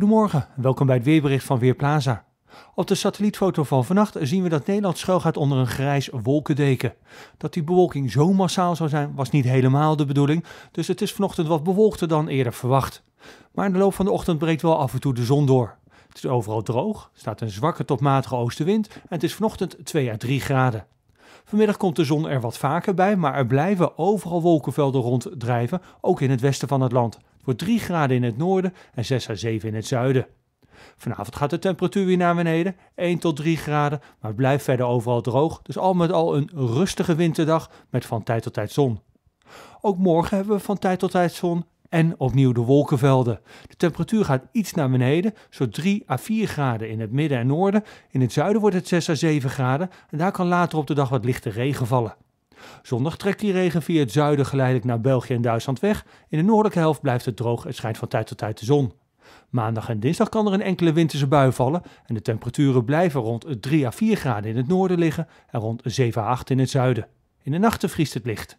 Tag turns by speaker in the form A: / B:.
A: Goedemorgen, welkom bij het weerbericht van Weerplaza. Op de satellietfoto van vannacht zien we dat Nederland schuilgaat onder een grijs wolkendeken. Dat die bewolking zo massaal zou zijn was niet helemaal de bedoeling, dus het is vanochtend wat bewolkter dan eerder verwacht. Maar in de loop van de ochtend breekt wel af en toe de zon door. Het is overal droog, staat een zwakke tot matige oostenwind en het is vanochtend 2 à 3 graden. Vanmiddag komt de zon er wat vaker bij, maar er blijven overal wolkenvelden ronddrijven, ook in het westen van het land voor 3 graden in het noorden en 6 à 7 in het zuiden. Vanavond gaat de temperatuur weer naar beneden, 1 tot 3 graden, maar het blijft verder overal droog, dus al met al een rustige winterdag met van tijd tot tijd zon. Ook morgen hebben we van tijd tot tijd zon en opnieuw de wolkenvelden. De temperatuur gaat iets naar beneden, zo 3 à 4 graden in het midden en noorden. In het zuiden wordt het 6 à 7 graden en daar kan later op de dag wat lichte regen vallen. Zondag trekt die regen via het zuiden geleidelijk naar België en Duitsland weg. In de noordelijke helft blijft het droog en schijnt van tijd tot tijd de zon. Maandag en dinsdag kan er een enkele winterse bui vallen en de temperaturen blijven rond 3 à 4 graden in het noorden liggen en rond 7 à 8 in het zuiden. In de nachten vriest het licht.